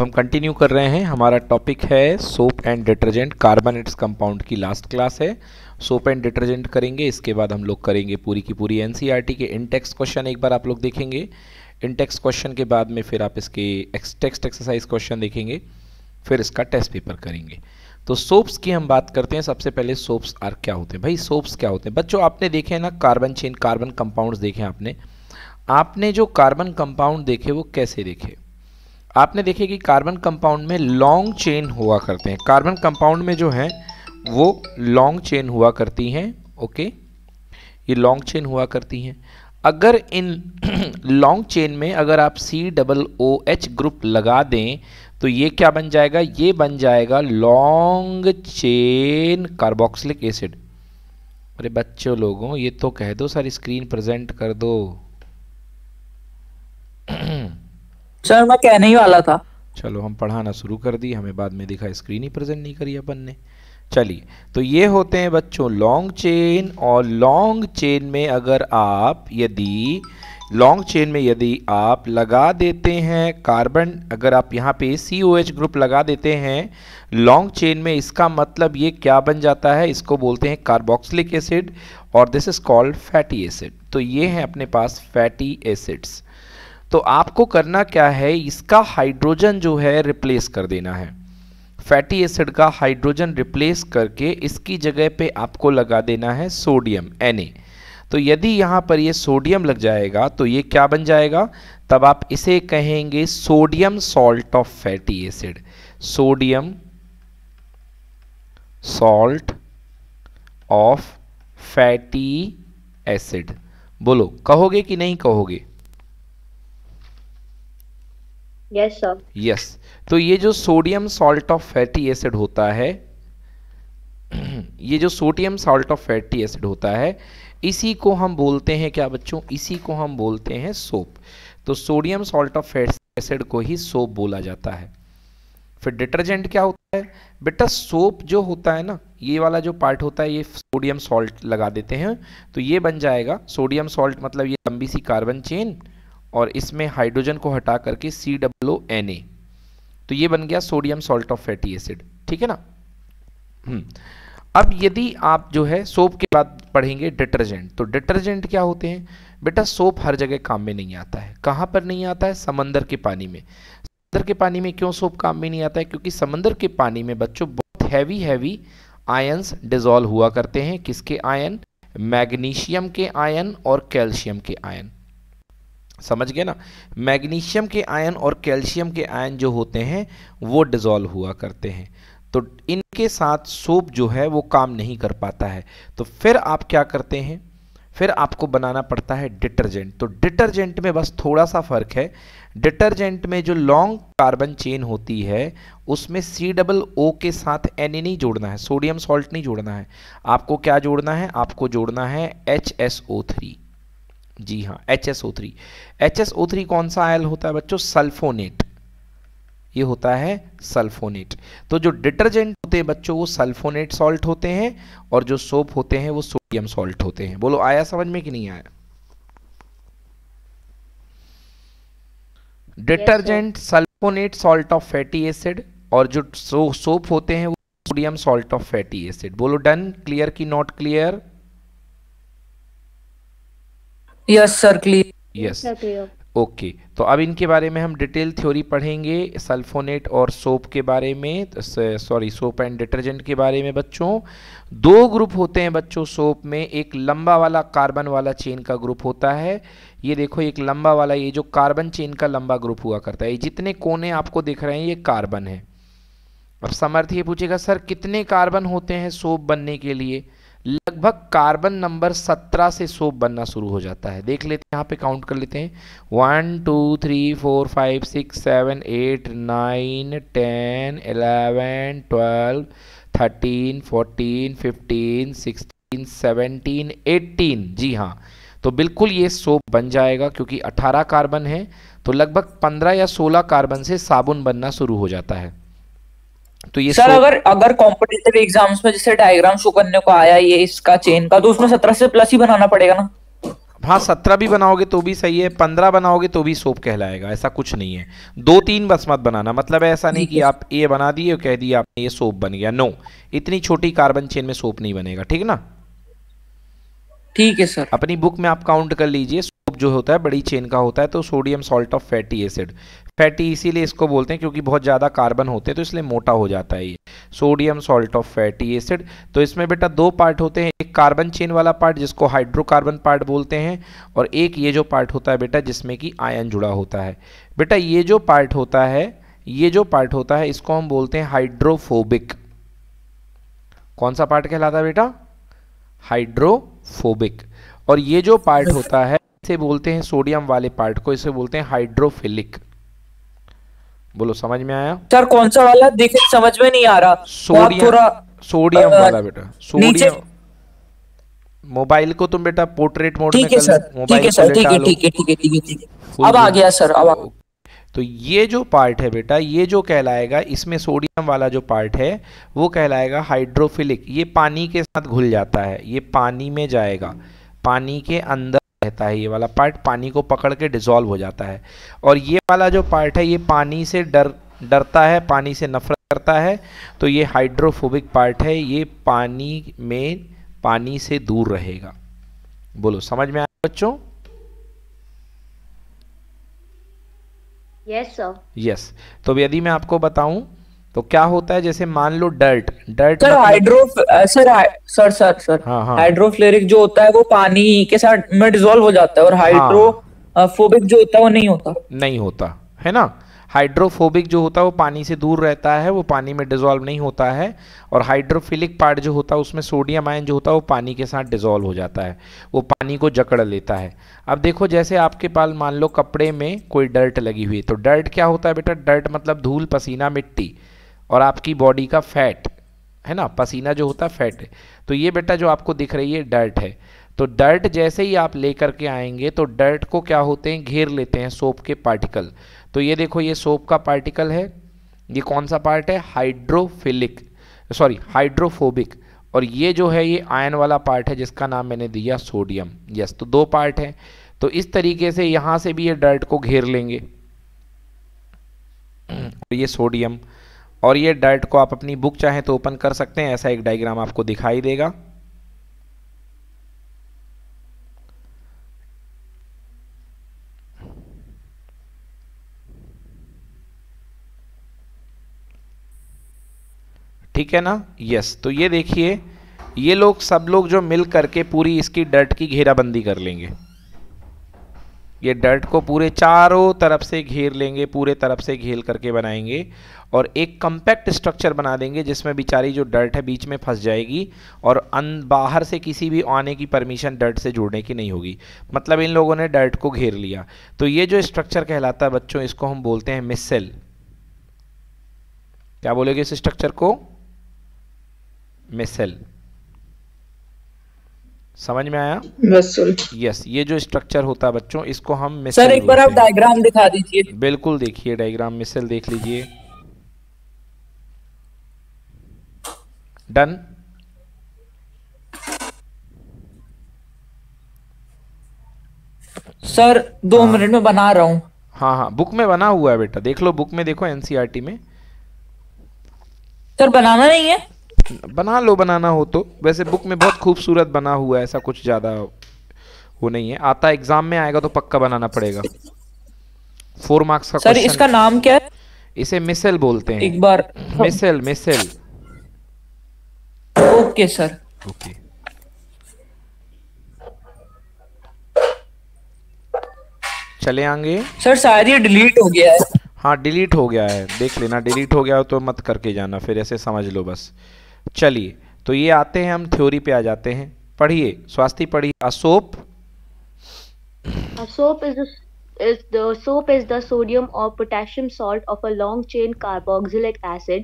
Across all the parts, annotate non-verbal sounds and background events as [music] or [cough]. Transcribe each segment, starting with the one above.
अब हम कंटिन्यू कर रहे हैं हमारा टॉपिक है soap and detergent carbon its compound की लास्ट क्लास है सोप एंड डिटर्जेंट करेंगे इसके बाद हम लोग करेंगे पूरी की पूरी एनसीईआरटी e के इंटेक्स क्वेश्चन एक बार आप लोग देखेंगे इंटेक्स क्वेश्चन के बाद में फिर आप इसके एक्सटेक्सट एक्सरसाइज क्वेश्चन देखेंगे फिर इसका टेस्ट पेपर करेंगे तो सोप्स की हम बात करते हैं सबसे पहले सोप्स आर क्या होते हैं भाई सोप्स क्या होते हैं बच्चों आपने देखे ना कार्बन चेन कार्बन कंपाउंड्स देखे आपने आपने जो कार्बन कंपाउंड देखे वो कैसे देखे आपने देखे कि कार्बन कंपाउंड में लॉन्ग चेन हुआ करते हैं कार्बन कंपाउंड में जो है वो लॉन्ग चेन हुआ करती हैं ओके ये लॉन्ग चेन हुआ करती हैं अगर इन लॉन्ग [clears throat] चेन में अगर आप C double O H group लगा दें तो ये क्या बन जाएगा ये बन जाएगा लॉन्ग चेन कार्बोक्सिलिक एसिड अरे बच्चों लोगों ये तो कह दो सर स्क्रीन प्रेजेंट कर दो [clears throat] सर मैं कहने ही वाला था चलो हम पढ़ाना शुरू कर दी हमें बाद में दिखा स्क्रीन ही प्रेजेंट नहीं करी अपन ने चलिए तो ये होते हैं बच्चों लॉन्ग चेन और लॉन्ग चेन में अगर आप यदि लॉन्ग चेन में यदि आप लगा देते हैं कार्बन अगर आप यहाँ पे सी ओ एच ग्रुप लगा देते हैं लॉन्ग चेन में इसका मतलब ये क्या बन जाता है इसको बोलते हैं कार्बोक्सिलिक एसिड और this is called fatty acid तो ये हैं अपने पास फैटी एसिड्स तो आपको करना क्या है इसका हाइड्रोजन जो है रिप्लेस कर देना है फैटी एसिड का हाइड्रोजन रिप्लेस करके इसकी जगह पे आपको लगा देना है सोडियम एन तो यदि यहाँ पर ये सोडियम लग जाएगा तो ये क्या बन जाएगा तब आप इसे कहेंगे sodium salt of fatty acid sodium salt of fatty acid बोलो कहोगे कि नहीं कहोगे यस सर यस तो ये जो sodium salt of fatty acid होता है ये जो sodium salt of fatty acid होता है इसी को हम बोलते हैं क्या बच्चों इसी को हम बोलते हैं सोप तो sodium salt of fatty acid को ही सोप बोला जाता है फिर डिटर्जेंट क्या होता है बेटा सोप जो होता है ना ये वाला जो पार्ट होता है ये सोडियम सॉल्ट लगा देते हैं तो ये बन जाएगा सोडियम सॉल्ट मतलब ये लंबी सी कार्बन चेन और इसमें हाइड्रोजन को हटा करके सी डब्लो एन ए तो ये बन गया sodium salt of fatty acid ठीक है ना हम्म। अब यदि आप जो है सोप के बाद पढ़ेंगे डिटर्जेंट तो डिटर्जेंट क्या होते हैं बेटा सोप हर जगह काम में नहीं आता है कहाँ पर नहीं आता है समंदर के पानी में समंदर के पानी में क्यों सोप काम में नहीं आता है क्योंकि समंदर के पानी में बच्चों बहुत हैवी हैवी आयन डिजोल्व हुआ करते हैं किसके आयन मैग्नीशियम के आयन और कैल्शियम के आयन समझ गए ना मैग्नीशियम के आयन और कैल्शियम के आयन जो होते हैं वो डिज़ोल्व हुआ करते हैं तो इनके साथ सोप जो है वो काम नहीं कर पाता है तो फिर आप क्या करते हैं फिर आपको बनाना पड़ता है डिटर्जेंट तो डिटर्जेंट में बस थोड़ा सा फ़र्क है डिटर्जेंट में जो लॉन्ग कार्बन चेन होती है उसमें सी डबल ओ के साथ एन e नहीं जोड़ना है सोडियम सॉल्ट नहीं जोड़ना है आपको क्या जोड़ना है आपको जोड़ना है एच एस ओ थ्री जी हाँ H S O three H S O three कौन सा आयल होता है बच्चों सल्फोनेट ये होता है सल्फोनेट तो जो डिटर्जेंट होते हैं बच्चों वो सल्फोनेट सॉल्ट होते हैं और जो सोप होते हैं वो सोडियम सॉल्ट होते हैं बोलो आया समझ में कि नहीं आया detergent sulphonate salt of fatty acid और जो सो, सोप होते हैं वो sodium salt of fatty acid बोलो डन क्लियर की not clear yes sir clear yes okay तो अब इनके बारे में हम डिटेल थ्योरी पढ़ेंगे सल्फोनेट और सोप के बारे में सॉरी सोप एंड डिटर्जेंट के बारे में बच्चों दो ग्रुप होते हैं बच्चों सोप में एक लंबा वाला कार्बन वाला चेन का ग्रुप होता है ये देखो एक लंबा वाला ये जो कार्बन चेन का लंबा ग्रुप हुआ करता है जितने कोने आपको दिख रहे हैं ये कार्बन है अब समर्थ ये पूछेगा सर कितने कार्बन होते हैं सोप बनने के लिए लगभग कार्बन नंबर 17 से सोप बनना शुरू हो जाता है देख लेते हैं यहाँ पे काउंट कर लेते हैं one two three four five six seven eight nine ten eleven twelve thirteen fourteen fifteen sixteen seventeen eighteen जी हाँ तो बिल्कुल ये सोप बन जाएगा क्योंकि 18 कार्बन है तो लगभग 15 या 16 कार्बन से साबुन बनना शुरू हो जाता है तो ये सर अगर अगर कॉम्पिटेटिव एग्जाम्स में जैसे डायग्राम शो करने को आया ये इसका चेन का तो उसमें सत्रह से प्लस ही बनाना पड़ेगा ना हाँ सत्रह भी बनाओगे तो भी सही है पंद्रह बनाओगे तो भी सोप कहलाएगा ऐसा कुछ नहीं है दो तीन बस मत बनाना मतलब ऐसा नहीं कि आप ये बना दिए कह दिए आपने ये सोप बन गया नो इतनी छोटी कार्बन चेन में सोप नहीं बनेगा ठीक ना ठीक है सर अपनी बुक में आप काउंट कर लीजिए सोप जो होता है बड़ी चेन का होता है तो sodium salt of fatty acid fatty इसीलिए इसको बोलते हैं क्योंकि बहुत ज़्यादा कार्बन होते हैं तो इसलिए मोटा हो जाता है ये sodium salt of fatty acid तो इसमें बेटा दो पार्ट होते हैं एक कार्बन चेन वाला पार्ट जिसको हाइड्रोकार्बन पार्ट बोलते हैं और एक ये जो पार्ट होता है बेटा जिसमें कि आयन जुड़ा होता है बेटा ये जो पार्ट होता है ये जो पार्ट होता है इसको हम बोलते हैं हाइड्रोफोबिक कौन सा पार्ट कहलाता है बेटा हाइड्रोफोबिक और ये जो पार्ट होता है इसे बोलते हैं सोडियम वाले पार्ट को इसे बोलते हैं हाइड्रोफिलिक बोलो समझ में आया सर कौन सा वाला देखे समझ में नहीं आ रहा सोडियम थोड़ा सोडियम वाला बेटा सोडियम मोबाइल को तुम बेटा पोर्ट्रेट मोड में कर मोबाइल ठीक है ठीक है ठीक है ठीक है अब आ गया सर अब तो ये जो पार्ट है बेटा ये जो कहलाएगा इसमें सोडियम वाला जो पार्ट है वो कहलाएगा हाइड्रोफिलिक ये पानी के साथ घुल जाता है ये पानी में जाएगा पानी के अंदर रहता है ये वाला पार्ट पानी को पकड़ के डिजोल्व हो जाता है और ये वाला जो पार्ट है ये पानी से डर डरता है पानी से नफरत करता है तो ये हाइड्रोफोबिक पार्ट है ये पानी में पानी से दूर रहेगा बोलो समझ में आया बच्चों यस सर यस तो यदि मैं आपको बताऊं तो क्या होता है जैसे मान लो डर्ट डर्ट सर हाइड्रो मतलब uh, sir sir sir sir हाँ, हाँ. हाइड्रोफ्लेरिक जो होता है वो पानी के साथ में डिजोल्व हो जाता है और हाइड्रोफोबिक uh, जो होता है वो नहीं होता नहीं होता है ना हाइड्रोफोबिक जो होता है वो पानी से दूर रहता है वो पानी में डिजोल्व नहीं होता है और हाइड्रोफिलिक पार्ट जो होता है उसमें सोडियम आयन जो होता है वो पानी के साथ डिजोल्व हो जाता है वो पानी को जकड़ लेता है अब देखो जैसे आपके पास मान लो कपड़े में कोई डर्ट लगी हुई तो डर्ट क्या होता है बेटा डर्ट मतलब धूल पसीना मिट्टी और आपकी बॉडी का फैट है ना पसीना जो होता है फैट है तो ये बेटा जो आपको दिख रही है डर्ट है तो डर्ट जैसे ही आप ले करके आएंगे तो डर्ट को क्या होते हैं घेर लेते हैं सोप के पार्टिकल तो ये देखो ये सोप का पार्टिकल है ये कौन सा पार्ट है हाइड्रोफिलिक सॉरी हाइड्रोफोबिक और ये जो है ये आयन वाला पार्ट है जिसका नाम मैंने दिया सोडियम यस तो दो पार्ट हैं तो इस तरीके से यहाँ से भी ये डर्ट को घेर लेंगे और ये सोडियम और ये डाइट को आप अपनी बुक चाहें तो ओपन कर सकते हैं ऐसा एक डायग्राम आपको दिखाई देगा ठीक है ना यस तो ये देखिए ये लोग सब लोग जो मिल करके पूरी इसकी डर्ट की घेराबंदी कर लेंगे ये डर्ट को पूरे चारों तरफ से घेर लेंगे पूरे तरफ से घेर करके बनाएंगे और एक कम्पैक्ट स्ट्रक्चर बना देंगे जिसमें बेचारी जो डर्ट है बीच में फंस जाएगी और अन बाहर से किसी भी आने की परमिशन डर्ट से जुड़ने की नहीं होगी मतलब इन लोगों ने डर्ट को घेर लिया तो ये जो स्ट्रक्चर कहलाता है बच्चों इसको हम बोलते हैं मिसल क्या बोलेगे इस स्ट्रक्चर को मिसल समझ में आया यस ये जो स्ट्रक्चर होता है बच्चों इसको हम मिसल सर एक बार आप डायग्राम दिखा दीजिए बिल्कुल देखिए डायग्राम मिसल देख लीजिए डन सर दो हाँ, मिनट में बना रहा हूँ हाँ हाँ बुक में बना हुआ है बेटा देख लो बुक में देखो एनसीआरटी e में सर बनाना नहीं है बना लो बनाना हो तो वैसे बुक में बहुत खूबसूरत बना हुआ है ऐसा कुछ ज़्यादा वो नहीं है आता एग्जाम में आएगा तो पक्का बनाना पड़ेगा फोर मार्क्स का सर इसका नाम क्या है इसे मिसल बोलते हैं एक बार micelle micelle okay sir okay चले आएंगे सर सारी डिलीट हो गया है हाँ डिलीट हो गया है देख लेना डिलीट हो गया हो तो मत करके जाना फिर ऐसे समझ लो बस चलिए तो ये आते हैं हम थ्योरी पे आ जाते हैं पढ़िए स्वास्थ्य पढ़िए a soap a soap is is the soap is the sodium or potassium salt of a long chain carboxylic acid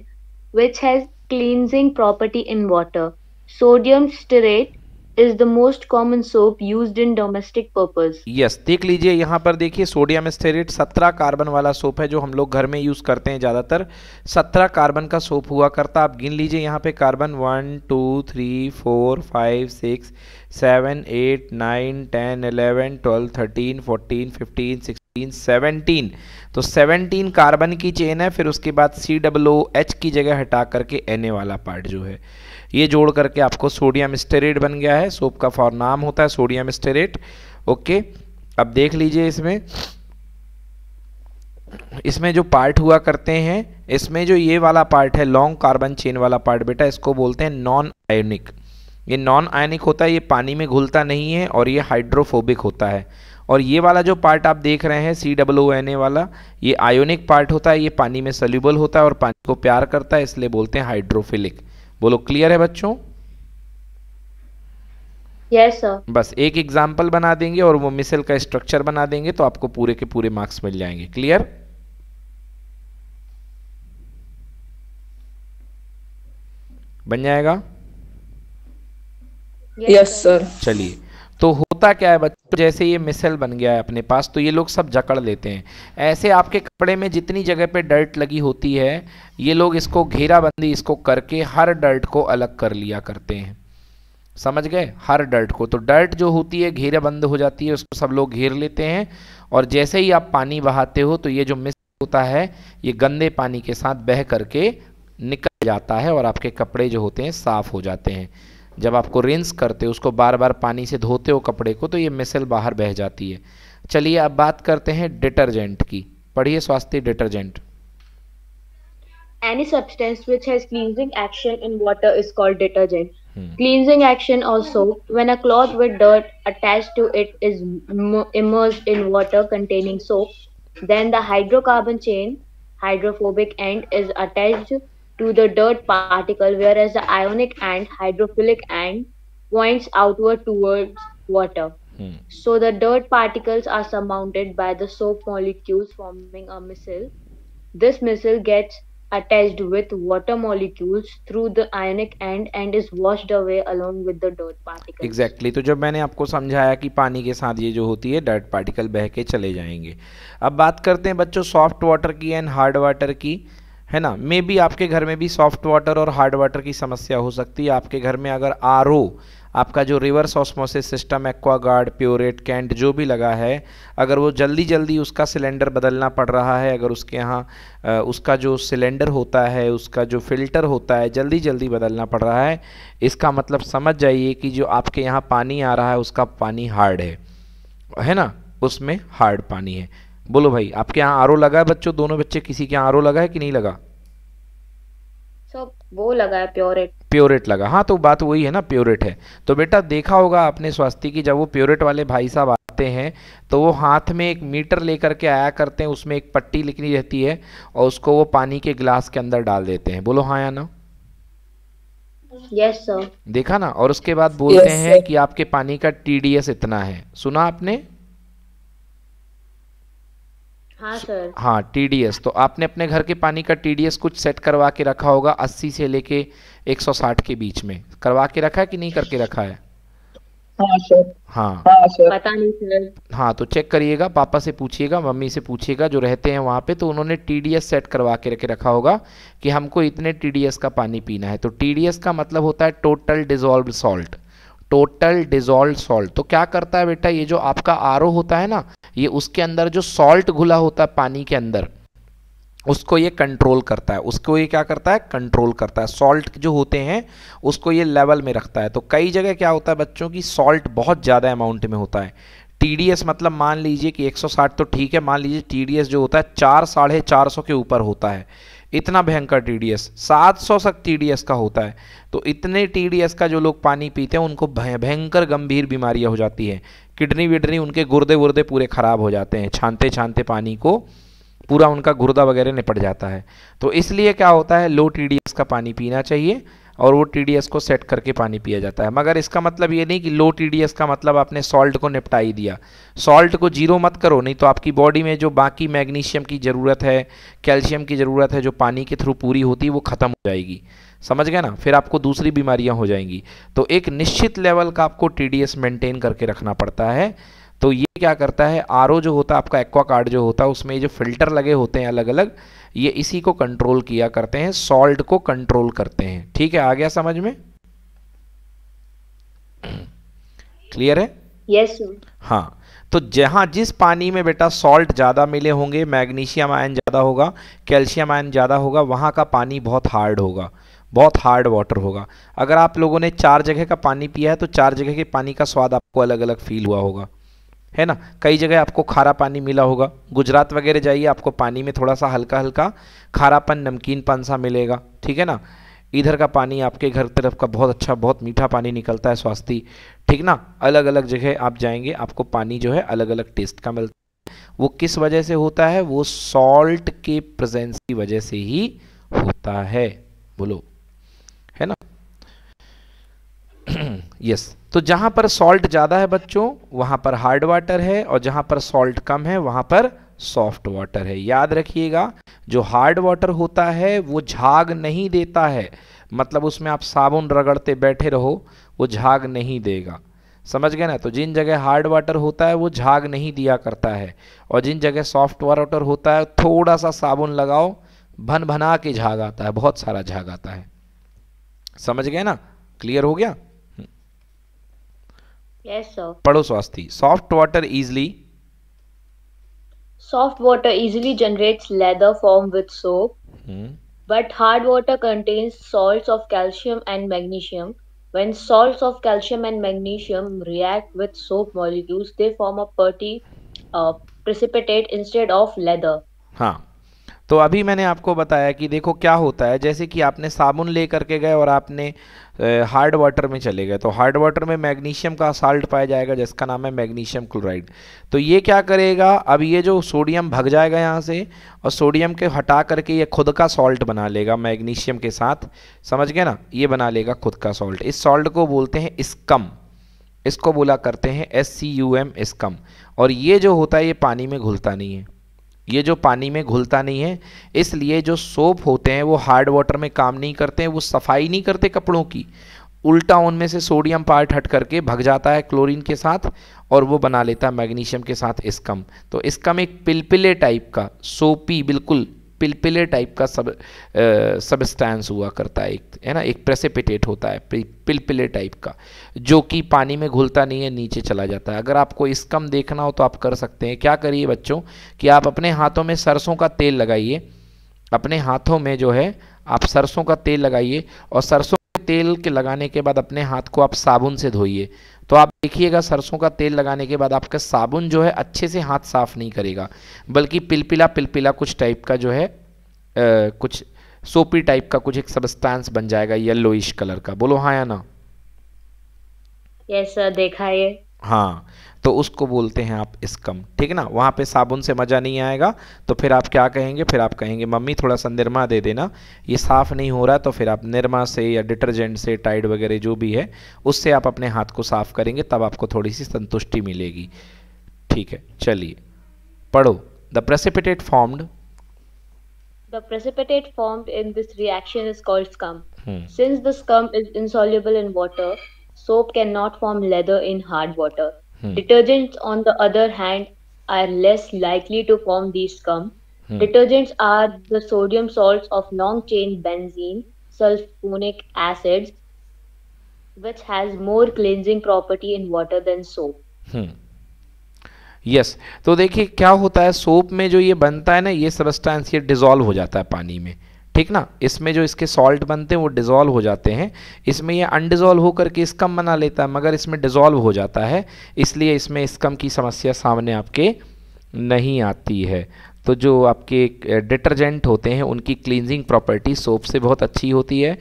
which has cleansing property in water. Sodium stearate is the most common soap use in domestic purpose yes देख लीजिए यहाँ पर देखिए sodium stearate सत्रह carbon वाला soap है जो हम लोग घर में यूज करते हैं ज़्यादातर सत्रह कार्बन का सोप हुआ करता आप गिन लीजिए यहाँ पे carbon one two three four five six seven eight nine ten eleven twelve thirteen fourteen fifteen six 17 तो 17 कार्बन की चेन है फिर उसके बाद सी डब्लो एच की जगह हटा करके एन ए वाला पार्ट जो है ये जोड़ करके आपको सोडियम स्टेरेट बन गया है सोप का फॉर नाम होता है सोडियम स्टेरेट ओके अब देख लीजिए इसमें इसमें जो पार्ट हुआ करते हैं इसमें जो ये वाला पार्ट है लॉन्ग कार्बन चेन वाला पार्ट बेटा इसको बोलते हैं नॉन आयोनिक ये नॉन आयनिक होता है ये पानी में घुलता नहीं है और ये हाइड्रोफोबिक होता है और ये वाला जो पार्ट आप देख रहे हैं सी डब्ल एन ए वाला ये आयोनिक पार्ट होता है ये पानी में सल्यूबल होता है और पानी को प्यार करता है इसलिए बोलते हैं हाइड्रोफिलिक बोलो क्लियर है बच्चों यस yes, बस एक एग्जाम्पल बना देंगे और वो मिसल का स्ट्रक्चर बना देंगे तो आपको पूरे के पूरे मार्क्स मिल जाएंगे क्लियर बन जाएगा यस सर चलिए होता क्या है बच्चों जैसे ये मिसल बन गया है अपने पास तो ये लोग सब जकड़ लेते हैं ऐसे आपके कपड़े में जितनी जगह पे डर्ट लगी होती है ये लोग इसको घेराबंदी इसको करके हर डर्ट को अलग कर लिया करते हैं समझ गए हर डर्ट को तो डर्ट जो होती है घेराबंद हो जाती है उसको सब लोग घेर लेते हैं और जैसे ही आप पानी बहाते हो तो ये जो मिस होता है ये गंदे पानी के साथ बह करके निकल जाता है और आपके कपड़े जो होते हैं साफ़ हो जाते हैं जब आपको रिंस करते हो उसको बार बार पानी से धोते हो कपड़े को तो ये मिसल बाहर बह जाती है चलिए अब बात करते हैं डिटर्जेंट की पढ़िए स्वास्थ्य detergent any substance which has cleansing action in water is called detergent cleansing action also when a cloth with dirt attach to it is immerse in water containing soap then the hydrocarbon chain hydrophobic and is attached to the dirt particle, whereas the ionic and hydrophilic and points outward towards water. Hmm. So the dirt particles are surmounted by the soap molecules forming a missile. This missile gets attached with water molecules through the ionic end and is washed away along with the dirt particles. Exactly. तो जब मैंने आपको समझाया कि पानी के साथ ये जो होती है dirt particle बह के चले जाएंगे अब बात करते हैं बच्चों सॉफ्ट वाटर की एंड हार्ड वाटर की है ना मे बी आपके घर में भी सॉफ्ट वाटर और हार्ड वाटर की समस्या हो सकती है आपके घर में अगर आर आपका जो reverse osmosis system Aquaguard Pureit Kent जो भी लगा है अगर वो जल्दी जल्दी उसका सिलेंडर बदलना पड़ रहा है अगर उसके यहाँ उसका जो सिलेंडर होता है उसका जो फिल्टर होता है जल्दी जल्दी बदलना पड़ रहा है इसका मतलब समझ जाइए कि जो आपके यहाँ पानी आ रहा है उसका पानी हार्ड है है ना उसमें हार्ड पानी है बोलो भाई आपके यहाँ आर लगा है बच्चों दोनों बच्चे किसी के यहाँ आर लगा है कि नहीं लगा वो लगा है प्योरेट प्योरेट लगा हाँ तो बात वही है ना प्योरेट है तो बेटा देखा होगा आपने स्वास्थ्य की जब वो प्योरेट वाले भाई साहब आते हैं तो वो हाथ में एक मीटर लेकर के आया करते हैं उसमें एक पट्टी लिखनी रहती है और उसको वो पानी के गिलास के अंदर डाल देते हैं बोलो हाँ या ना यस yes, सर देखा ना और उसके बाद बोलते yes, हैं कि आपके पानी का टीडीएस इतना है सुना आपने हाँ टीडीएस हाँ, तो आपने अपने घर के पानी का टीडीएस कुछ सेट करवा के रखा होगा अस्सी से लेके 160 के बीच में करवा के रखा है कि नहीं करके रखा है हाँ सर हाँ, हाँ सर हाँ तो चेक करिएगा पापा से पूछिएगा मम्मी से पूछिएगा जो रहते हैं वहाँ पे तो उन्होंने टीडीएस सेट करवा के रखे रखा होगा कि हमको इतने टीडीएस का पानी पीना है तो टीडीएस का मतलब होता है total dissolve salt total dissolve salt तो क्या करता है बेटा ये जो आपका आर होता है ना ये उसके अंदर जो सॉल्ट घुला होता है पानी के अंदर उसको ये कंट्रोल करता है उसको ये क्या करता है कंट्रोल करता है सॉल्ट जो होते हैं उसको ये लेवल में रखता है तो कई जगह क्या होता है बच्चों की सॉल्ट बहुत ज़्यादा अमाउंट में होता है टीडीएस मतलब मान लीजिए कि 160 तो ठीक है मान लीजिए टीडीएस जो होता है चार साढ़े चार सौ के ऊपर होता है इतना भयंकर टीडीएस 700 तक टीडीएस का होता है तो इतने टीडीएस का जो लोग पानी पीते हैं उनको भयंकर गंभीर बीमारियां हो जाती है किडनी विडनी उनके गुर्दे वुर्दे पूरे ख़राब हो जाते हैं छानते छानते पानी को पूरा उनका गुर्दा वगैरह निपट जाता है तो इसलिए क्या होता है लो टी का पानी पीना चाहिए और वो टी को सेट करके पानी पिया जाता है मगर इसका मतलब ये नहीं कि लो टी का मतलब आपने सॉल्ट को निपटा ही दिया सॉल्ट को जीरो मत करो नहीं तो आपकी बॉडी में जो बाकी मैग्नीशियम की ज़रूरत है कैल्शियम की ज़रूरत है जो पानी के थ्रू पूरी होती है वो ख़त्म हो जाएगी समझ गए ना फिर आपको दूसरी बीमारियाँ हो जाएंगी तो एक निश्चित लेवल का आपको टी मेंटेन करके रखना पड़ता है तो ये क्या करता है आर जो होता है आपका एक्वा कार्ड जो होता है उसमें जो फिल्टर लगे होते हैं अलग अलग ये इसी को कंट्रोल किया करते हैं सॉल्ट को कंट्रोल करते हैं ठीक है आ गया समझ में क्लियर है यस yes, हाँ तो जहां जिस पानी में बेटा सॉल्ट ज़्यादा मिले होंगे मैग्नीशियम आयन ज़्यादा होगा कैल्शियम आयन ज़्यादा होगा वहां का पानी बहुत हार्ड होगा बहुत हार्ड वाटर होगा अगर आप लोगों ने चार जगह का पानी पिया है तो चार जगह के पानी का स्वाद आपको अलग अलग फील हुआ होगा है ना कई जगह आपको खारा पानी मिला होगा गुजरात वगैरह जाइए आपको पानी में थोड़ा सा हल्का हल्का खारापन नमकीन पान सा मिलेगा ठीक है ना इधर का पानी आपके घर तरफ का बहुत अच्छा बहुत मीठा पानी निकलता है स्वास्थ्य ठीक ना अलग अलग जगह आप जाएंगे आपको पानी जो है अलग अलग टेस्ट का मिलता है वो किस वजह से होता है वो सॉल्ट के प्रेजेंस की वजह से ही होता है बोलो है ना यस [clears throat] तो जहाँ पर सॉल्ट ज़्यादा है बच्चों वहाँ पर हार्ड वाटर है और जहाँ पर सॉल्ट कम है वहाँ पर सॉफ्ट वाटर है याद रखिएगा जो हार्ड वाटर होता है वो झाग नहीं देता है मतलब उसमें आप साबुन रगड़ते बैठे रहो वो झाग नहीं देगा समझ गए ना तो जिन जगह हार्ड वाटर होता है वो झाग नहीं दिया करता है और जिन जगह सॉफ्ट वाटर होता है थोड़ा सा साबुन लगाओ भन भना के झाग आता है बहुत सारा झाग आता है समझ गए ना क्लियर हो गया yes sir padho swasti soft water easily soft water easily generates leather formed with soap hmm. but hard water contains salts of calcium and magnesium when salts of calcium and magnesium react with soap molecules they form a putty uh, precipitate instead of leather हाँ तो अभी मैंने आपको बताया कि देखो क्या होता है जैसे कि आपने साबुन ले करके गए और आपने हार्ड वाटर में चले गए तो हार्ड वाटर में मैग्नीशियम का साल्ट पाया जाएगा जिसका नाम है मैग्नीशियम क्लोराइड तो ये क्या करेगा अब ये जो सोडियम भग जाएगा यहाँ से और सोडियम के हटा करके ये खुद का सॉल्ट बना लेगा मैग्नीशियम के साथ समझ गए ना ये बना लेगा खुद का सॉल्ट इस सॉल्ट को बोलते हैं स्कम इसको बोला करते हैं S C U M scum और ये जो होता है ये पानी में घुलता नहीं है ये जो पानी में घुलता नहीं है इसलिए जो सोप होते हैं वो हार्ड वाटर में काम नहीं करते हैं वो सफाई नहीं करते कपड़ों की उल्टा उनमें से सोडियम पार्ट हट करके भग जाता है क्लोरीन के साथ और वो बना लेता है मैग्नीशियम के साथ इसकम तो इसकम एक पिलपिले टाइप का सोपी बिल्कुल पिलपिले टाइप का सब सबस्टैंस हुआ करता है एक है ना एक प्रेसिपिटेट होता है पिलपिले टाइप का जो कि पानी में घुलता नहीं है नीचे चला जाता है अगर आपको इस कम देखना हो तो आप कर सकते हैं क्या करिए बच्चों कि आप अपने हाथों में सरसों का तेल लगाइए अपने हाथों में जो है आप सरसों का तेल लगाइए और सरसों तेल के लगाने के बाद अपने हाथ को आप साबुन से धोइए तो आप देखिएगा सरसों का तेल लगाने के बाद आपका साबुन जो है अच्छे से हाथ साफ नहीं करेगा बल्कि पिलपिला पिलपिला कुछ टाइप का जो है आ, कुछ सोपी टाइप का कुछ एक सबस्टांस बन जाएगा येलोइश कलर का बोलो हाँ या ना यस yes, देखा है हाँ तो उसको बोलते हैं आप स्कम ठीक है ना वहाँ पे साबुन से मज़ा नहीं आएगा तो फिर आप क्या कहेंगे फिर आप कहेंगे मम्मी थोड़ा सा निरमा दे देना ये साफ़ नहीं हो रहा तो फिर आप निरमा से या डिटर्जेंट से टाइड वगैरह जो भी है उससे आप अपने हाथ को साफ़ करेंगे तब आपको थोड़ी सी संतुष्टि मिलेगी ठीक है चलिए पढ़ो the precipitate formed The precipitate formed in this reaction is called scum. Hmm. Since the scum is insoluble in water, soap cannot form leather in hard water. Hmm. Detergents, on the other hand, are less likely to form these scum. Hmm. Detergents are the sodium salts of long chain benzene, sulfonic acids, which has more cleansing property in water than soap. Hmm. Yes yes. तो देखिए क्या होता है soap में जो ये बनता है ना ये सबस्टांस ये डिजोल्व हो जाता है पानी में ठीक ना इसमें जो इसके सॉल्ट बनते हैं वो डिज़ोल्व हो जाते हैं इसमें ये अनडिज़ोल्व होकर के स्कम बना लेता है मगर इसमें डिज़ोल्व हो जाता है इसलिए इसमें स्कम की समस्या सामने आपके नहीं आती है तो जो आपके डिटर्जेंट होते हैं उनकी क्लींजिंग प्रॉपर्टी सोप से बहुत अच्छी होती है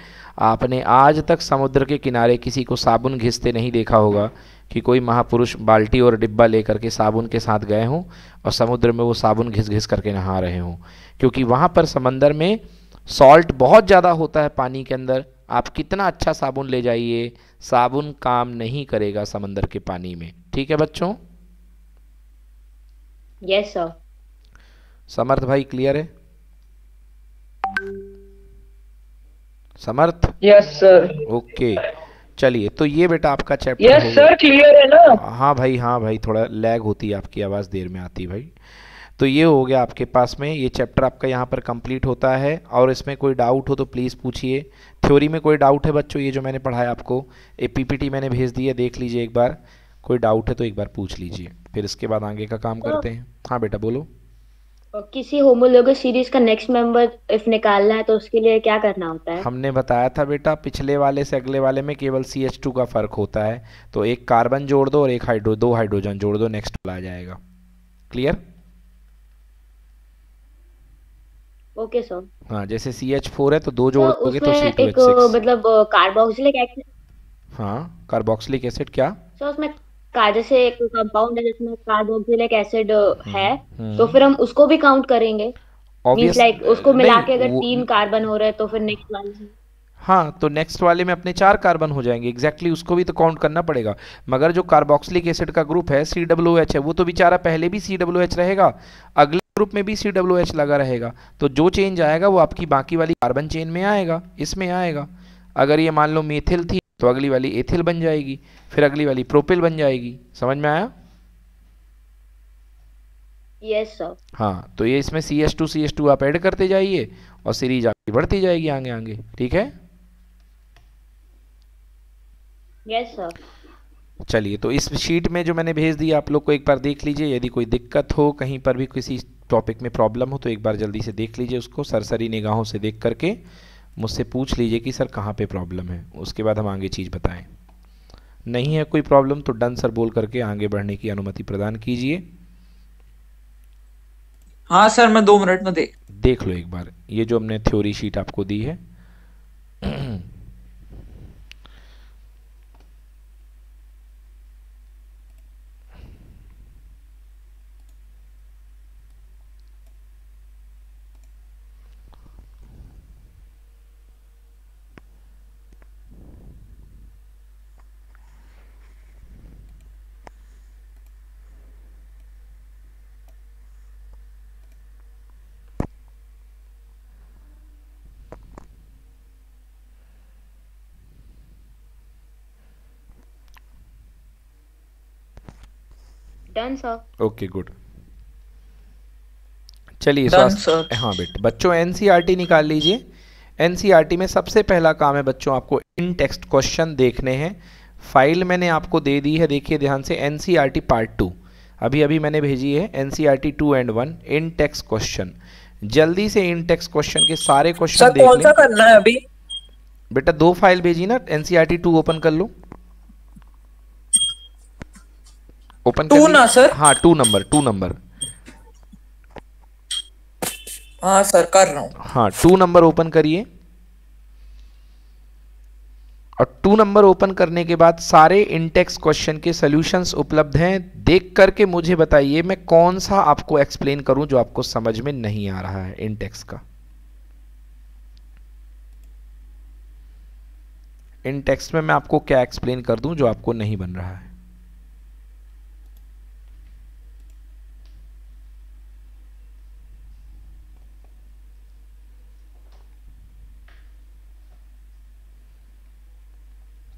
आपने आज तक समुद्र के किनारे किसी को साबुन घिसते नहीं देखा होगा कि कोई महापुरुष बाल्टी और डिब्बा लेकर के साबुन के साथ गए हों और समुद्र में वो साबुन घिस घिस करके नहा रहे हों क्योंकि वहाँ पर समंदर में सॉल्ट बहुत ज़्यादा होता है पानी के अंदर आप कितना अच्छा साबुन ले जाइए साबुन काम नहीं करेगा समंदर के पानी में ठीक है बच्चों यस सर समर्थ भाई क्लियर है समर्थ यस सर ओके चलिए तो ये बेटा आपका चैप्टर यस सर क्लियर है ना हाँ भाई हाँ भाई थोड़ा लैग होती है आपकी आवाज़ देर में आती है भाई तो ये हो गया आपके पास में ये चैप्टर आपका यहाँ पर कंप्लीट होता है और इसमें कोई डाउट हो तो प्लीज़ पूछिए थ्योरी में कोई डाउट है बच्चों ये जो मैंने पढ़ाया आपको ए पी मैंने भेज दी है देख लीजिए एक बार कोई डाउट है तो एक बार पूछ लीजिए फिर इसके बाद आगे का काम करते हैं हाँ बेटा बोलो किसी होमोलोग सीरीज का नेक्स्ट मेंबर इफ निकालना है तो उसके लिए क्या करना होता है हमने बताया था बेटा पिछले वाले से अगले वाले में केवल सी एच टू का फर्क होता है तो एक कार्बन जोड़ दो और एक हाइड्रो दो हाइड्रोजन जोड़ दो नेक्स्ट आ जाएगा क्लियर ओके सर हाँ जैसे सी एच फोर है तो दो जोड़ तो दोगे तो सी टू एच सिक्स मतलब कार्बोक्सिलिक एसिड हाँ कार्बोक्सिलिक एसिड क्या सर उसमें का जैसे एक कंपाउंड है जिसमें कार्बोक्सिलिक हम्म, एसिड है हम्म। तो फिर हम उसको भी काउंट करेंगे ऑब्वियस लाइक उसको मिला के अगर तीन कार्बन हो रहे हैं तो फिर नेक्स्ट वाले हाँ तो नेक्स्ट वाले में अपने चार कार्बन हो जाएंगे एग्जैक्टली exactly उसको भी तो काउंट करना पड़ेगा मगर जो कार्बोक्सिलिक एसिड का ग्रुप है सी डब्ल्यू एच है वो तो बेचारा पहले भी सी डब्ल्यू एच रहेगा अगले ग्रुप में भी सी डब्ल्यू एच लगा रहेगा तो जो चेंज आएगा वो आपकी बाकी वाली कार्बन चेन में आएगा इसमें आएगा अगर ये मान लो मेथिल थी तो अगली वाली एथिल बन जाएगी फिर अगली वाली प्रोपिल बन जाएगी समझ में आया yes, हाँ तो ये इसमें C S two C S two आप ऐड करते जाइए और सीरीज आगे बढ़ती जाएगी आगे आगे ठीक है यस yes, सर चलिए तो इस शीट में जो मैंने भेज दी आप लोग को एक बार देख लीजिए यदि कोई दिक्कत हो कहीं पर भी किसी टॉपिक में प्रॉब्लम हो तो एक बार जल्दी से देख लीजिए उसको सरसरी निगाहों से देख करके मुझसे पूछ लीजिए कि सर कहाँ पे प्रॉब्लम है उसके बाद हम आगे चीज़ बताएं नहीं है कोई प्रॉब्लम तो डन सर बोल करके आगे बढ़ने की अनुमति प्रदान कीजिए हाँ सर मैं दो मिनट में देख देख लो एक बार ये जो हमने थ्योरी शीट आपको दी है डन सर ओके गुड चलिए हाँ बेटा बच्चों एनसीईआरटी e निकाल लीजिए एनसीईआरटी e में सबसे पहला काम है बच्चों आपको इन टेक्स्ट क्वेश्चन देखने हैं फाइल मैंने आपको दे दी है देखिए ध्यान से एनसीईआरटी पार्ट टू अभी अभी मैंने भेजी है NCERT two and one in text question जल्दी से इन टेक्स्ट क्वेश्चन के सारे क्वेश्चन देख लें करना है अभी बेटा दो फाइल भेजी ना एनसीईआरटी टू ओपन कर लो ओपन टू ना सर हाँ टू नंबर टू नंबर हाँ सर कर रहा हूँ हाँ टू नंबर ओपन करिए और टू नंबर ओपन करने के बाद सारे इंटेक्स क्वेश्चन के सॉल्यूशंस उपलब्ध हैं देख करके मुझे बताइए मैं कौन सा आपको एक्सप्लेन करूं जो आपको समझ में नहीं आ रहा है इंटेक्स का इंटेक्स में मैं आपको क्या एक्सप्लेन कर दूं जो आपको नहीं बन रहा है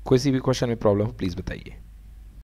कोई सी भी क्वेश्चन में प्रॉब्लम हो प्लीज़ बताइए